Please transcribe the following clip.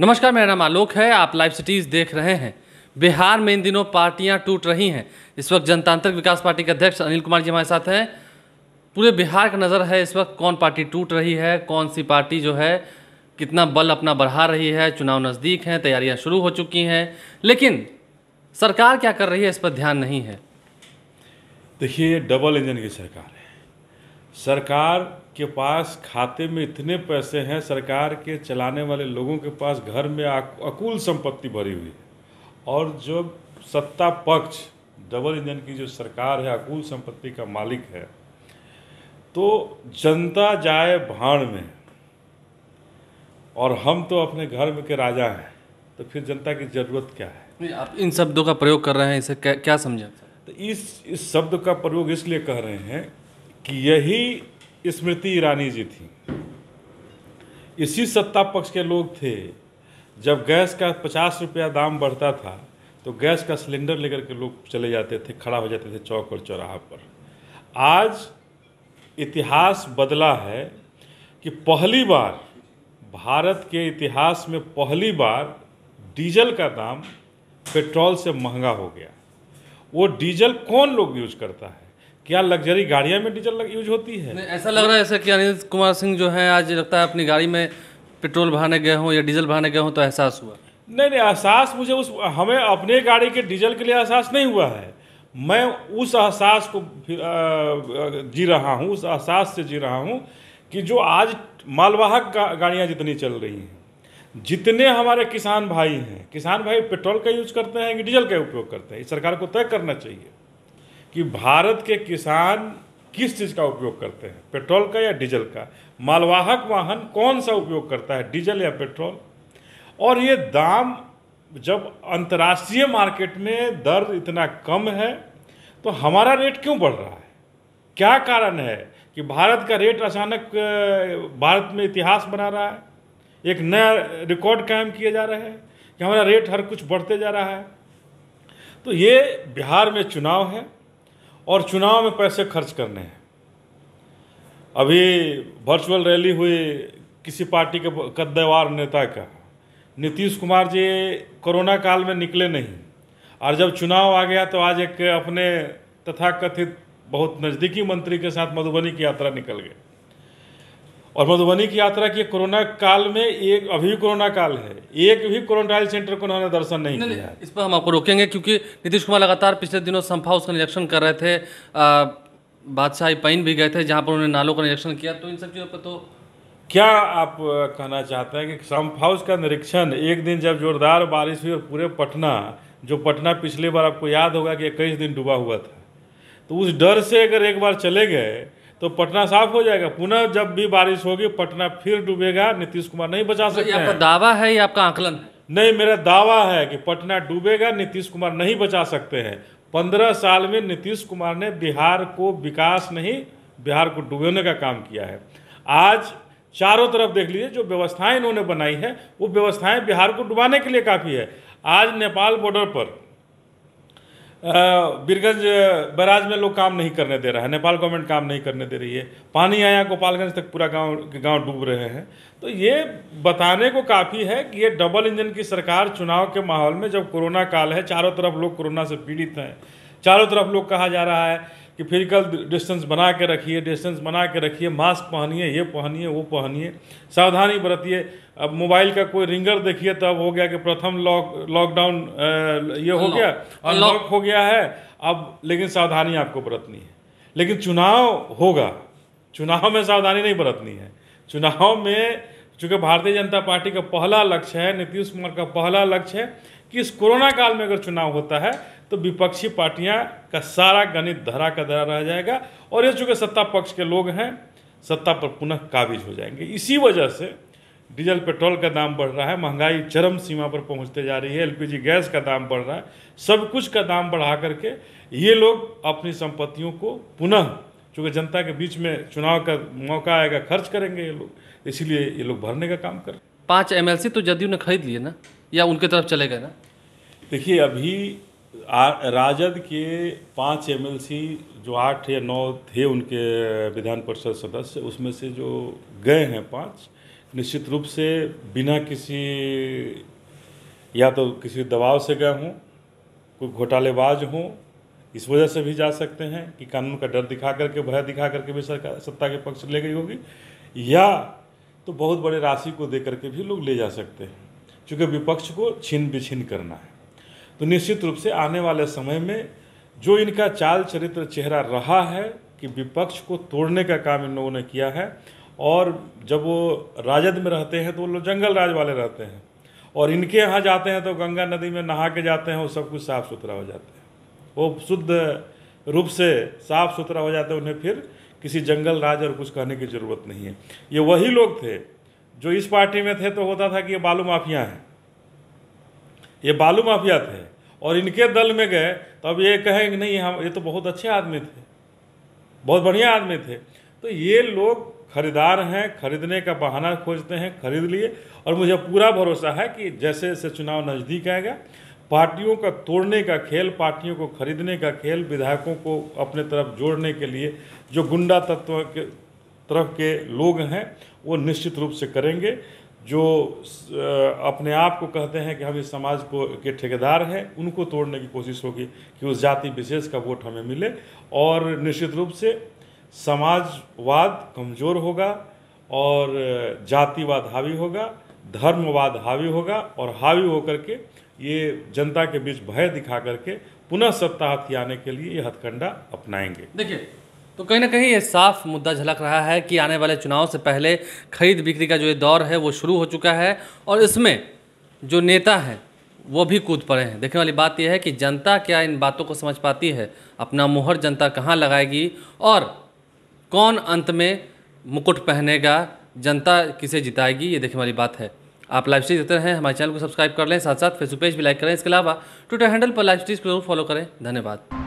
नमस्कार मेरा नाम आलोक है आप लाइव सिटीज़ देख रहे हैं बिहार में इन दिनों पार्टियां टूट रही हैं इस वक्त जनतांत्रिक विकास पार्टी के अध्यक्ष अनिल कुमार जी हमारे साथ हैं पूरे बिहार का नज़र है इस वक्त कौन पार्टी टूट रही है कौन सी पार्टी जो है कितना बल अपना बढ़ा रही है चुनाव नज़दीक हैं तैयारियां शुरू हो चुकी हैं लेकिन सरकार क्या कर रही है इस पर ध्यान नहीं है देखिए डबल इंजन की सरकार है सरकार के पास खाते में इतने पैसे हैं सरकार के चलाने वाले लोगों के पास घर में अकुल संपत्ति भरी हुई है और जब सत्ता पक्ष डबल इंजन की जो सरकार है अकुल संपत्ति का मालिक है तो जनता जाए भाड़ में और हम तो अपने घर में के राजा हैं तो फिर जनता की ज़रूरत क्या है आप इन शब्दों का प्रयोग कर रहे हैं इसे क्या, क्या समझा तो इस इस शब्द का प्रयोग इसलिए कह रहे हैं कि यही स्मृति ईरानी जी थी इसी सत्ता पक्ष के लोग थे जब गैस का पचास रुपया दाम बढ़ता था तो गैस का सिलेंडर लेकर के लोग चले जाते थे खड़ा हो जाते थे चौक और चौराहा पर आज इतिहास बदला है कि पहली बार भारत के इतिहास में पहली बार डीजल का दाम पेट्रोल से महंगा हो गया वो डीजल कौन लोग यूज करता है क्या लग्जरी गाड़ियाँ में डीजल लग, यूज होती है नहीं, ऐसा लग रहा है ऐसा कि अनिल कुमार सिंह जो है आज लगता है अपनी गाड़ी में पेट्रोल भराने गए हों या डीजल भराने गए हों तो एहसास हुआ नहीं नहीं एहसास मुझे उस हमें अपने गाड़ी के डीजल के लिए एहसास नहीं हुआ है मैं उस एहसास को जी रहा हूँ उस एहसास से जी रहा हूँ कि जो आज मालवाहक गाड़ियाँ जितनी चल रही हैं जितने हमारे किसान भाई हैं किसान भाई पेट्रोल का यूज करते हैं कि डीजल का उपयोग करते हैं इस सरकार को तय करना चाहिए कि भारत के किसान किस चीज़ का उपयोग करते हैं पेट्रोल का या डीजल का मालवाहक वाहन कौन सा उपयोग करता है डीजल या पेट्रोल और ये दाम जब अंतर्राष्ट्रीय मार्केट में दर इतना कम है तो हमारा रेट क्यों बढ़ रहा है क्या कारण है कि भारत का रेट अचानक भारत में इतिहास बना रहा है एक नया रिकॉर्ड कायम किया जा रहा है कि हमारा रेट हर कुछ बढ़ते जा रहा है तो ये बिहार में चुनाव है और चुनाव में पैसे खर्च करने हैं अभी वर्चुअल रैली हुई किसी पार्टी के कद्देवार नेता का नीतीश कुमार जी कोरोना काल में निकले नहीं और जब चुनाव आ गया तो आज एक अपने तथाकथित बहुत नज़दीकी मंत्री के साथ मधुबनी की यात्रा निकल गई और मधुबनी की यात्रा की कोरोना काल में एक अभी कोरोना काल है एक भी क्वारंटाइन सेंटर को उन्होंने दर्शन नहीं, किया इस पर हम आपको रोकेंगे क्योंकि नीतीश कुमार लगातार पिछले दिनों संफा उसका निरीक्षण कर रहे थे बादशाही पैन भी गए थे जहाँ पर उन्होंने नालों का निरीक्षण किया तो इन सब चीज़ों पर तो क्या आप कहना चाहते हैं कि सम्प हाउस का निरीक्षण एक दिन जब जोरदार बारिश हुई और पूरे पटना जो पटना पिछली बार आपको याद होगा कि इक्कीस दिन डूबा हुआ था तो उस डर से अगर एक बार चले गए तो पटना साफ हो जाएगा पुनः जब भी बारिश होगी पटना फिर डूबेगा नीतीश कुमार नहीं बचा तो सकते तो आपका दावा है या आपका आंकलन नहीं मेरा दावा है कि पटना डूबेगा नीतीश कुमार नहीं बचा सकते हैं पंद्रह साल में नीतीश कुमार ने बिहार को विकास नहीं बिहार को डूबने का काम किया है आज चारों तरफ देख लीजिए जो व्यवस्थाएं इन्होंने बनाई है वो व्यवस्थाएं बिहार को डुबाने के लिए काफ़ी है आज नेपाल बॉर्डर पर बीरगंज बराज में लोग काम नहीं करने दे रहा है नेपाल गवर्नमेंट काम नहीं करने दे रही है पानी आया गोपालगंज तक पूरा गांव गांव डूब रहे हैं तो ये बताने को काफ़ी है कि ये डबल इंजन की सरकार चुनाव के माहौल में जब कोरोना काल है चारों तरफ लोग कोरोना से पीड़ित हैं चारों तरफ लोग कहा जा रहा है कि फिजिकल डिस्टेंस बना के रखिए डिस्टेंस बना के रखिए मास्क पहनिए ये पहनिए वो पहनिए सावधानी बरतिए अब मोबाइल का कोई रिंगर देखिए तब हो गया कि प्रथम लॉक लॉकडाउन ये हो गया अनलॉक हो गया है अब लेकिन सावधानी आपको बरतनी है लेकिन चुनाव होगा चुनाव में सावधानी नहीं बरतनी है चुनाव में चूँकि भारतीय जनता पार्टी का पहला लक्ष्य है नीतीश कुमार का पहला लक्ष्य है कि इस कोरोना काल में अगर चुनाव होता है तो विपक्षी पार्टियां का सारा गणित धरा का धरा रह जाएगा और ये चूँकि सत्ता पक्ष के लोग हैं सत्ता पर पुनः काबिज हो जाएंगे इसी वजह से डीजल पेट्रोल का दाम बढ़ रहा है महंगाई चरम सीमा पर पहुंचते जा रही है एलपीजी गैस का दाम बढ़ रहा है सब कुछ का दाम बढ़ा करके ये लोग अपनी संपत्तियों को पुनः चूँकि जनता के बीच में चुनाव का मौका आएगा खर्च करेंगे ये लोग इसीलिए ये लोग भरने का काम कर रहे हैं पाँच एम तो जदयू ने खरीद लिए ना या उनके तरफ चले गए ना देखिए अभी राजद के पांच एमएलसी जो आठ या नौ थे उनके विधान परिषद सदस्य उसमें से जो गए हैं पांच निश्चित रूप से बिना किसी या तो किसी दबाव से गए हों कोई घोटालेबाज हों इस वजह से भी जा सकते हैं कि कानून का डर दिखा करके भय दिखा करके भी सरकार सत्ता के पक्ष ले गई होगी या तो बहुत बड़े राशि को दे करके भी लोग ले जा सकते हैं क्योंकि विपक्ष को छिन बिछिन करना है तो निश्चित रूप से आने वाले समय में जो इनका चाल चरित्र चेहरा रहा है कि विपक्ष को तोड़ने का काम इन लोगों ने किया है और जब वो राजद में रहते हैं तो वो लोग जंगल राज वाले रहते हैं और इनके यहाँ जाते हैं तो गंगा नदी में नहा के जाते हैं वो सब कुछ साफ़ सुथरा हो जाते हैं वो शुद्ध रूप से साफ़ सुथरा हो जाता है उन्हें फिर किसी जंगल राज और कुछ कहने की ज़रूरत नहीं है ये वही लोग थे जो इस पार्टी में थे तो होता था कि ये बालू माफिया हैं ये बालू माफिया थे और इनके दल में गए तो अब ये कि नहीं हम ये तो बहुत अच्छे आदमी थे बहुत बढ़िया आदमी थे तो ये लोग खरीदार हैं खरीदने का बहाना खोजते हैं खरीद लिए और मुझे पूरा भरोसा है कि जैसे जैसे चुनाव नज़दीक आएगा पार्टियों का तोड़ने का खेल पार्टियों को खरीदने का खेल विधायकों को अपने तरफ जोड़ने के लिए जो गुंडा तत्व के तरफ के लोग हैं वो निश्चित रूप से करेंगे जो अपने आप को कहते हैं कि हम इस समाज को के ठेकेदार हैं उनको तोड़ने की कोशिश होगी कि उस जाति विशेष का वोट हमें मिले और निश्चित रूप से समाजवाद कमज़ोर होगा और जातिवाद हावी होगा धर्मवाद हावी होगा और हावी होकर के ये जनता के बीच भय दिखा करके पुनः सत्ता हथियाने के लिए ये हथकंडा अपनाएंगे देखिए तो कहीं ना कहीं ये साफ मुद्दा झलक रहा है कि आने वाले चुनाव से पहले खरीद बिक्री का जो ये दौर है वो शुरू हो चुका है और इसमें जो नेता हैं वो भी कूद पड़े हैं देखने वाली बात यह है कि जनता क्या इन बातों को समझ पाती है अपना मोहर जनता कहाँ लगाएगी और कौन अंत में मुकुट पहनेगा जनता किसे जिताएगी ये देखने वाली बात है आप लाइव स्ट्रीज देते रहें हमारे चैनल को सब्सक्राइब कर लें साथ साथ फेसबुक पेज भी लाइक करें इसके अलावा ट्विटर हैंडल पर लाइव स्ट्रीज को जरूर फॉलो करें धन्यवाद